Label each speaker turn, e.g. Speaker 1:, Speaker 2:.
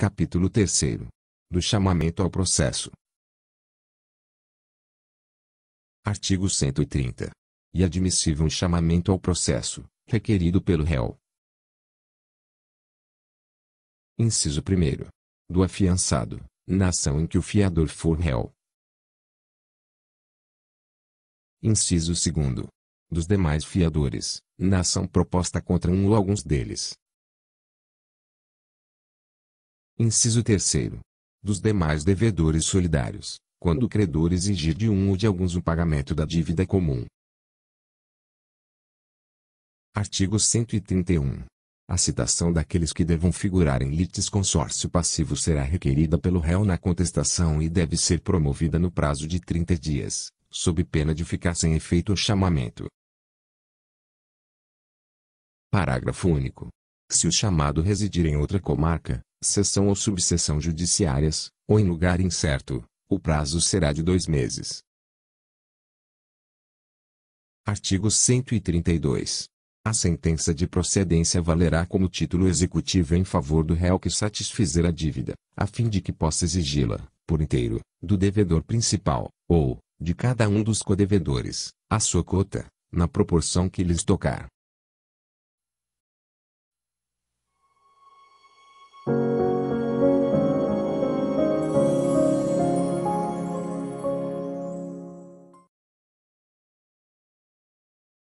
Speaker 1: Capítulo 3 Do chamamento ao processo. Artigo
Speaker 2: 130. E admissível um chamamento ao processo, requerido pelo réu.
Speaker 1: Inciso 1. Do afiançado, na ação em que o fiador for réu.
Speaker 2: Inciso 2. Dos demais fiadores, na ação proposta contra um ou alguns deles, Inciso 3. Dos demais devedores solidários, quando o credor exigir de um ou de alguns o pagamento da dívida comum. Artigo 131. A citação daqueles que devam figurar em litisconsórcio passivo será requerida pelo réu na contestação e deve ser promovida no prazo de 30 dias, sob pena de ficar sem efeito o chamamento. Parágrafo único. Se o chamado residir em outra comarca, seção ou subseção judiciárias, ou em lugar incerto, o prazo será de dois meses. Artigo 132. A sentença de procedência valerá como título executivo em favor do réu que satisfizer a dívida, a fim de que possa exigi-la, por inteiro, do devedor principal, ou, de cada um dos codevedores, a sua cota, na proporção que lhes tocar.